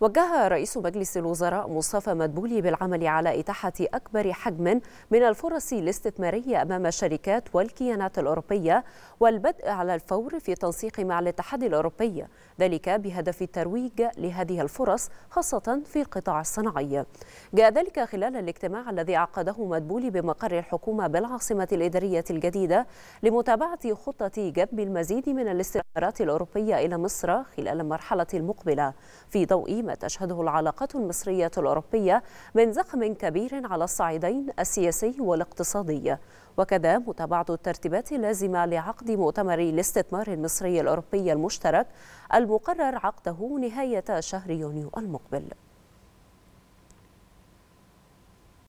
وجه رئيس مجلس الوزراء مصطفى مدبولي بالعمل على إتاحة أكبر حجم من الفرص الاستثمارية أمام الشركات والكيانات الأوروبية والبدء على الفور في تنسيق مع الاتحاد الأوروبي ذلك بهدف الترويج لهذه الفرص خاصة في القطاع الصناعي جاء ذلك خلال الاجتماع الذي عقده مدبولي بمقر الحكومة بالعاصمة الإدارية الجديدة لمتابعة خطة جذب المزيد من الاستثمارات الأوروبية إلى مصر خلال المرحلة المقبلة في ضوء ما تشهده العلاقات المصرية الأوروبية من زخم كبير على الصعيدين السياسي والاقتصادي وكذا متابعة الترتيبات اللازمة لعقد مؤتمر الاستثمار المصري الأوروبي المشترك المقرر عقده نهاية شهر يونيو المقبل